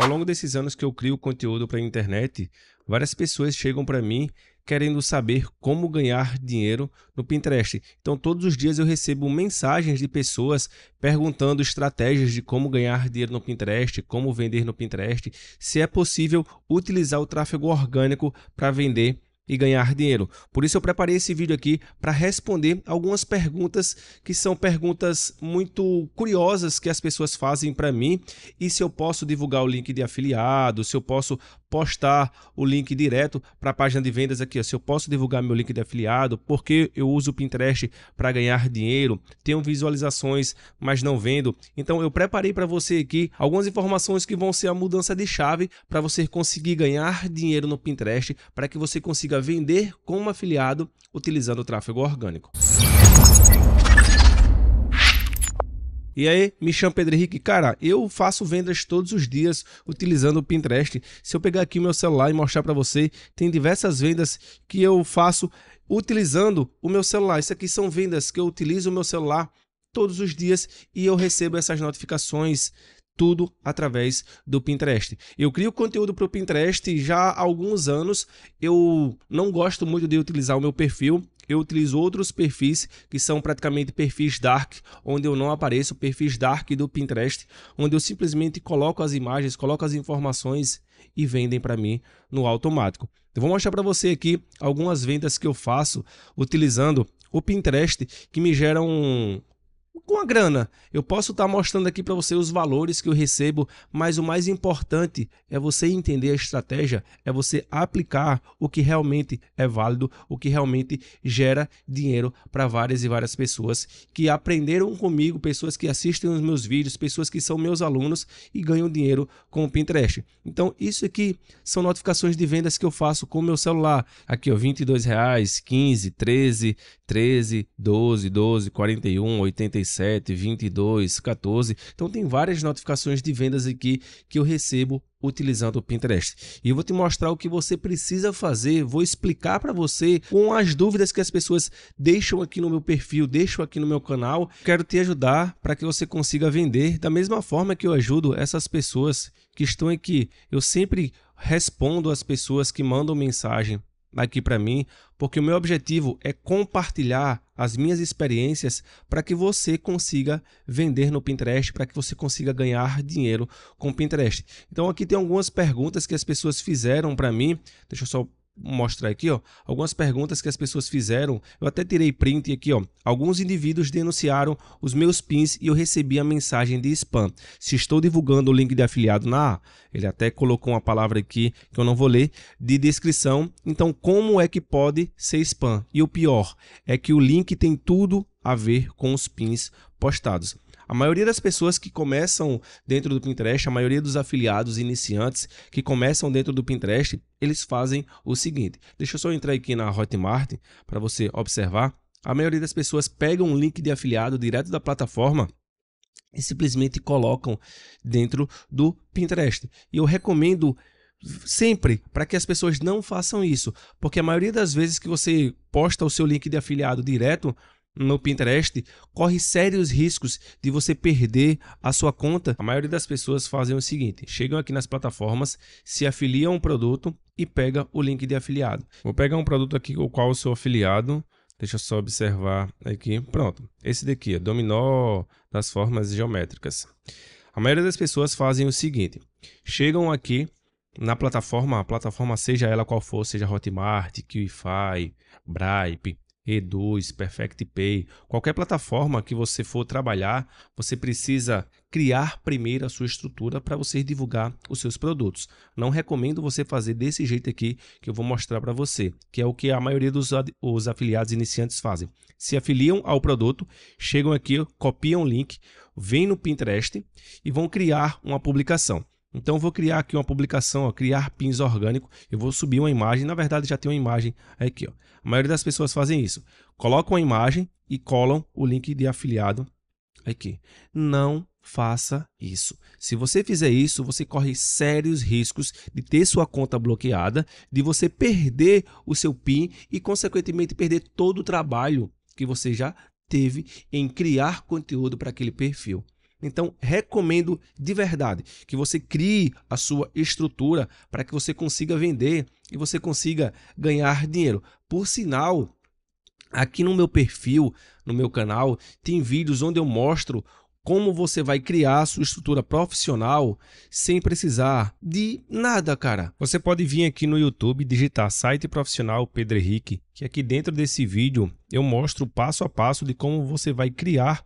Ao longo desses anos que eu crio conteúdo para a internet, várias pessoas chegam para mim querendo saber como ganhar dinheiro no Pinterest. Então, todos os dias eu recebo mensagens de pessoas perguntando estratégias de como ganhar dinheiro no Pinterest, como vender no Pinterest, se é possível utilizar o tráfego orgânico para vender e ganhar dinheiro. Por isso eu preparei esse vídeo aqui para responder algumas perguntas que são perguntas muito curiosas que as pessoas fazem para mim e se eu posso divulgar o link de afiliado, se eu posso postar o link direto para a página de vendas aqui, ó, se eu posso divulgar meu link de afiliado, porque eu uso o Pinterest para ganhar dinheiro, tenho visualizações, mas não vendo. Então eu preparei para você aqui algumas informações que vão ser a mudança de chave para você conseguir ganhar dinheiro no Pinterest, para que você consiga ainda vender como afiliado utilizando o tráfego orgânico. E aí, me chama Pedro Henrique, cara, eu faço vendas todos os dias utilizando o Pinterest. Se eu pegar aqui meu celular e mostrar para você, tem diversas vendas que eu faço utilizando o meu celular. Isso aqui são vendas que eu utilizo o meu celular todos os dias e eu recebo essas notificações tudo através do Pinterest. Eu crio conteúdo para o Pinterest já há alguns anos. Eu não gosto muito de utilizar o meu perfil. Eu utilizo outros perfis que são praticamente perfis dark, onde eu não apareço, perfis dark do Pinterest, onde eu simplesmente coloco as imagens, coloco as informações e vendem para mim no automático. Eu vou mostrar para você aqui algumas vendas que eu faço utilizando o Pinterest que me geram com a grana. Eu posso estar tá mostrando aqui para você os valores que eu recebo, mas o mais importante é você entender a estratégia, é você aplicar o que realmente é válido, o que realmente gera dinheiro para várias e várias pessoas que aprenderam comigo, pessoas que assistem os meus vídeos, pessoas que são meus alunos e ganham dinheiro com o Pinterest. Então, isso aqui são notificações de vendas que eu faço com o meu celular. Aqui, ó, 22 reais, 15, 13, 13, 12, 12, 41, 87, 22, 14. Então tem várias notificações de vendas aqui que eu recebo utilizando o Pinterest. E eu vou te mostrar o que você precisa fazer, vou explicar para você com as dúvidas que as pessoas deixam aqui no meu perfil, deixam aqui no meu canal. Quero te ajudar para que você consiga vender da mesma forma que eu ajudo essas pessoas que estão aqui. Eu sempre respondo às pessoas que mandam mensagem aqui para mim, porque o meu objetivo é compartilhar as minhas experiências para que você consiga vender no Pinterest, para que você consiga ganhar dinheiro com o Pinterest. Então aqui tem algumas perguntas que as pessoas fizeram para mim. Deixa eu só mostrar aqui, ó, algumas perguntas que as pessoas fizeram. Eu até tirei print aqui, ó. Alguns indivíduos denunciaram os meus pins e eu recebi a mensagem de spam. Se estou divulgando o link de afiliado na ele até colocou uma palavra aqui que eu não vou ler, de descrição. Então, como é que pode ser spam? E o pior é que o link tem tudo a ver com os pins postados. A maioria das pessoas que começam dentro do Pinterest, a maioria dos afiliados iniciantes que começam dentro do Pinterest, eles fazem o seguinte. Deixa eu só entrar aqui na Hotmart para você observar. A maioria das pessoas pega um link de afiliado direto da plataforma e simplesmente colocam dentro do Pinterest. E eu recomendo sempre para que as pessoas não façam isso, porque a maioria das vezes que você posta o seu link de afiliado direto, no Pinterest, corre sérios riscos de você perder a sua conta. A maioria das pessoas fazem o seguinte: chegam aqui nas plataformas, se afiliam a um produto e pega o link de afiliado. Vou pegar um produto aqui com o qual eu sou afiliado. Deixa eu só observar aqui. Pronto. Esse daqui é dominó das formas geométricas. A maioria das pessoas fazem o seguinte: chegam aqui na plataforma, a plataforma seja ela qual for, seja Hotmart, QIFI, Bripe, e2, Perfect Pay, qualquer plataforma que você for trabalhar, você precisa criar primeiro a sua estrutura para você divulgar os seus produtos. Não recomendo você fazer desse jeito aqui que eu vou mostrar para você, que é o que a maioria dos os afiliados iniciantes fazem. Se afiliam ao produto, chegam aqui, copiam o link, vêm no Pinterest e vão criar uma publicação. Então vou criar aqui uma publicação, ó, criar pins orgânico. Eu vou subir uma imagem. Na verdade já tem uma imagem aqui. Ó. A maioria das pessoas fazem isso. Colocam a imagem e colam o link de afiliado aqui. Não faça isso. Se você fizer isso, você corre sérios riscos de ter sua conta bloqueada, de você perder o seu PIN e, consequentemente, perder todo o trabalho que você já teve em criar conteúdo para aquele perfil. Então, recomendo de verdade que você crie a sua estrutura para que você consiga vender e você consiga ganhar dinheiro. Por sinal, aqui no meu perfil, no meu canal, tem vídeos onde eu mostro como você vai criar sua estrutura profissional sem precisar de nada, cara. Você pode vir aqui no YouTube digitar site profissional Pedro Henrique, que aqui dentro desse vídeo eu mostro passo a passo de como você vai criar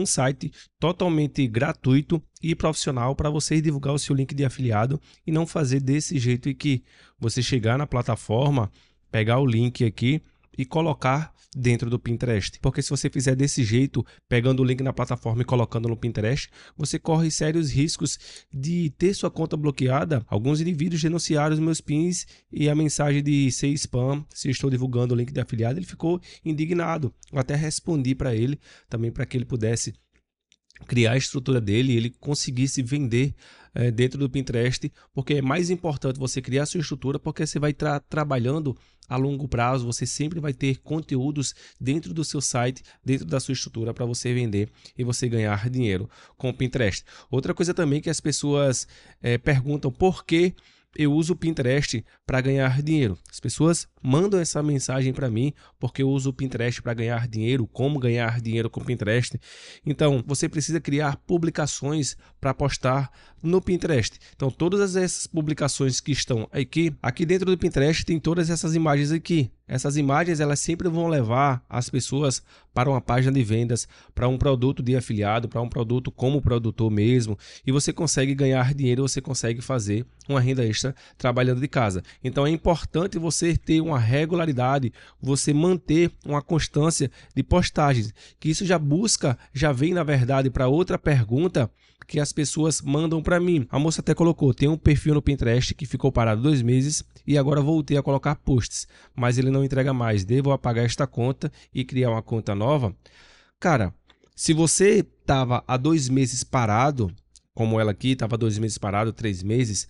um site totalmente gratuito e profissional para você divulgar o seu link de afiliado e não fazer desse jeito e que você chegar na plataforma, pegar o link aqui e colocar dentro do Pinterest. Porque se você fizer desse jeito, pegando o link na plataforma e colocando no Pinterest, você corre sérios riscos de ter sua conta bloqueada. Alguns indivíduos denunciaram os meus pins e a mensagem de ser spam, se estou divulgando o link de afiliado, ele ficou indignado. Eu até respondi para ele, também para que ele pudesse criar a estrutura dele e ele conseguir se vender é, dentro do Pinterest, porque é mais importante você criar a sua estrutura, porque você vai estar trabalhando a longo prazo, você sempre vai ter conteúdos dentro do seu site, dentro da sua estrutura para você vender e você ganhar dinheiro com o Pinterest. Outra coisa também que as pessoas é, perguntam por que eu uso o Pinterest para ganhar dinheiro. As pessoas mandam essa mensagem para mim porque eu uso o Pinterest para ganhar dinheiro, como ganhar dinheiro com o Pinterest. Então, você precisa criar publicações para postar no Pinterest. Então, todas essas publicações que estão aqui, aqui dentro do Pinterest tem todas essas imagens aqui. Essas imagens elas sempre vão levar as pessoas para uma página de vendas, para um produto de afiliado, para um produto como produtor mesmo, e você consegue ganhar dinheiro, você consegue fazer uma renda extra trabalhando de casa. Então é importante você ter uma regularidade, você manter uma constância de postagens, que isso já busca, já vem na verdade para outra pergunta que as pessoas mandam para mim. A moça até colocou: tem um perfil no Pinterest que ficou parado dois meses e agora voltei a colocar posts, mas ele não entrega mais. Devo apagar esta conta e criar uma conta nova? Cara, se você estava há dois meses parado, como ela aqui estava dois meses parado, três meses,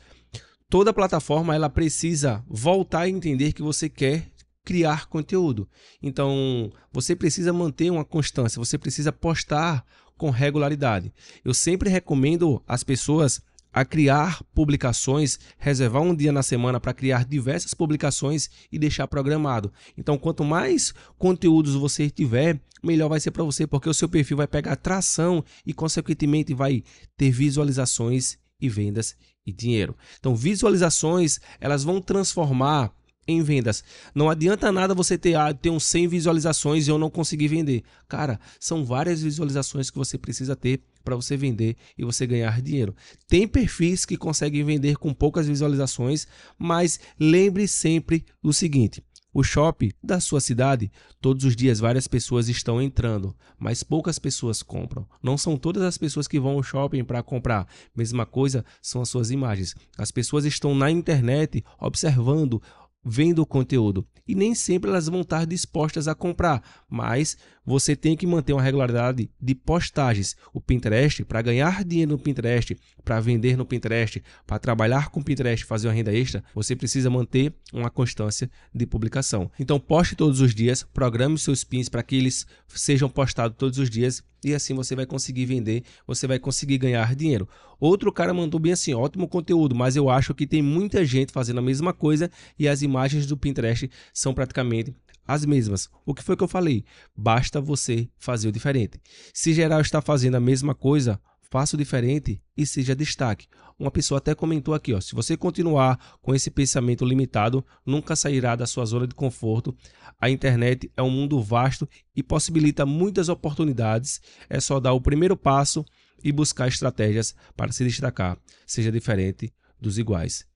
toda plataforma ela precisa voltar a entender que você quer criar conteúdo. Então, você precisa manter uma constância, você precisa postar com regularidade. Eu sempre recomendo às pessoas a criar publicações, reservar um dia na semana para criar diversas publicações e deixar programado. Então, quanto mais conteúdos você tiver, melhor vai ser para você, porque o seu perfil vai pegar tração e, consequentemente, vai ter visualizações e vendas e dinheiro. Então, visualizações, elas vão transformar em vendas. Não adianta nada você ter, ah, ter uns 100 visualizações e eu não conseguir vender. Cara, são várias visualizações que você precisa ter para você vender e você ganhar dinheiro. Tem perfis que conseguem vender com poucas visualizações, mas lembre sempre o seguinte: o shopping da sua cidade, todos os dias várias pessoas estão entrando, mas poucas pessoas compram. Não são todas as pessoas que vão ao shopping para comprar. Mesma coisa são as suas imagens. As pessoas estão na internet observando vendo o conteúdo. E nem sempre elas vão estar dispostas a comprar, mas você tem que manter uma regularidade de postagens. O Pinterest, para ganhar dinheiro no Pinterest, para vender no Pinterest, para trabalhar com o Pinterest, fazer uma renda extra, você precisa manter uma constância de publicação. Então, poste todos os dias, programe seus pins para que eles sejam postados todos os dias e assim você vai conseguir vender, você vai conseguir ganhar dinheiro. Outro cara mandou bem assim, ótimo conteúdo, mas eu acho que tem muita gente fazendo a mesma coisa e as imagens do Pinterest são praticamente as mesmas. O que foi que eu falei? Basta você fazer o diferente. Se geral está fazendo a mesma coisa, faça o diferente e seja destaque. Uma pessoa até comentou aqui, ó, se você continuar com esse pensamento limitado, nunca sairá da sua zona de conforto. A internet é um mundo vasto e possibilita muitas oportunidades. É só dar o primeiro passo e buscar estratégias para se destacar. Seja diferente dos iguais.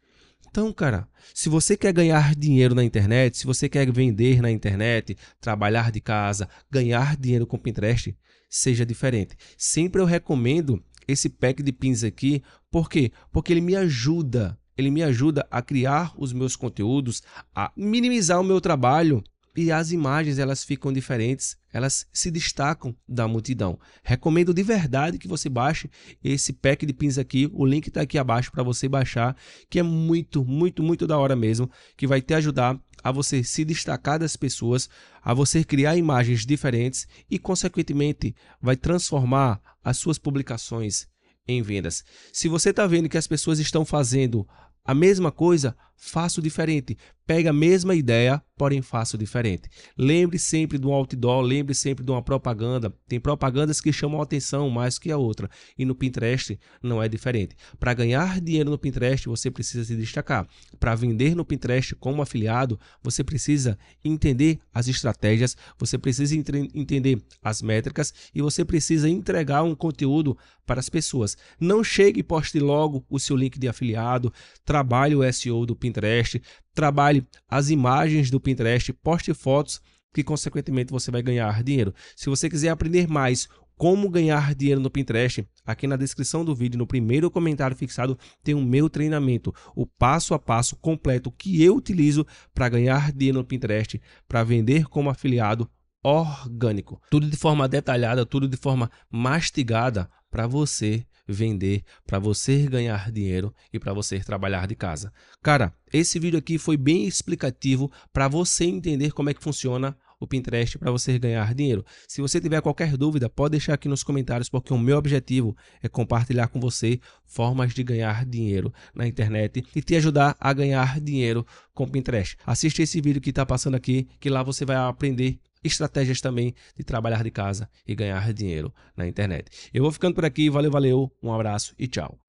Então, cara, se você quer ganhar dinheiro na internet, se você quer vender na internet, trabalhar de casa, ganhar dinheiro com Pinterest, seja diferente. Sempre eu recomendo esse pack de pins aqui, por quê? Porque ele me ajuda, ele me ajuda a criar os meus conteúdos, a minimizar o meu trabalho e as imagens elas ficam diferentes, elas se destacam da multidão. Recomendo de verdade que você baixe esse pack de pins aqui, o link está aqui abaixo para você baixar, que é muito, muito, muito da hora mesmo, que vai te ajudar a você se destacar das pessoas, a você criar imagens diferentes e, consequentemente, vai transformar as suas publicações em vendas. Se você está vendo que as pessoas estão fazendo a mesma coisa, faço diferente. Pega a mesma ideia, porém faço diferente. Lembre sempre de um outdoor, lembre sempre de uma propaganda. Tem propagandas que chamam a atenção mais que a outra. E no Pinterest não é diferente. Para ganhar dinheiro no Pinterest, você precisa se destacar. Para vender no Pinterest como afiliado, você precisa entender as estratégias, você precisa entender as métricas e você precisa entregar um conteúdo para as pessoas. Não chegue e poste logo o seu link de afiliado, trabalhe o SEO do Pinterest Pinterest, trabalhe as imagens do Pinterest, poste fotos que consequentemente você vai ganhar dinheiro. Se você quiser aprender mais como ganhar dinheiro no Pinterest, aqui na descrição do vídeo, no primeiro comentário fixado, tem o meu treinamento, o passo a passo completo que eu utilizo para ganhar dinheiro no Pinterest, para vender como afiliado orgânico. Tudo de forma detalhada, tudo de forma mastigada para você vender, para você ganhar dinheiro e para você trabalhar de casa. Cara, esse vídeo aqui foi bem explicativo para você entender como é que funciona o Pinterest para você ganhar dinheiro. Se você tiver qualquer dúvida, pode deixar aqui nos comentários, porque o meu objetivo é compartilhar com você formas de ganhar dinheiro na internet e te ajudar a ganhar dinheiro com o Pinterest. Assiste esse vídeo que está passando aqui, que lá você vai aprender estratégias também de trabalhar de casa e ganhar dinheiro na internet. Eu vou ficando por aqui, valeu, valeu, um abraço e tchau.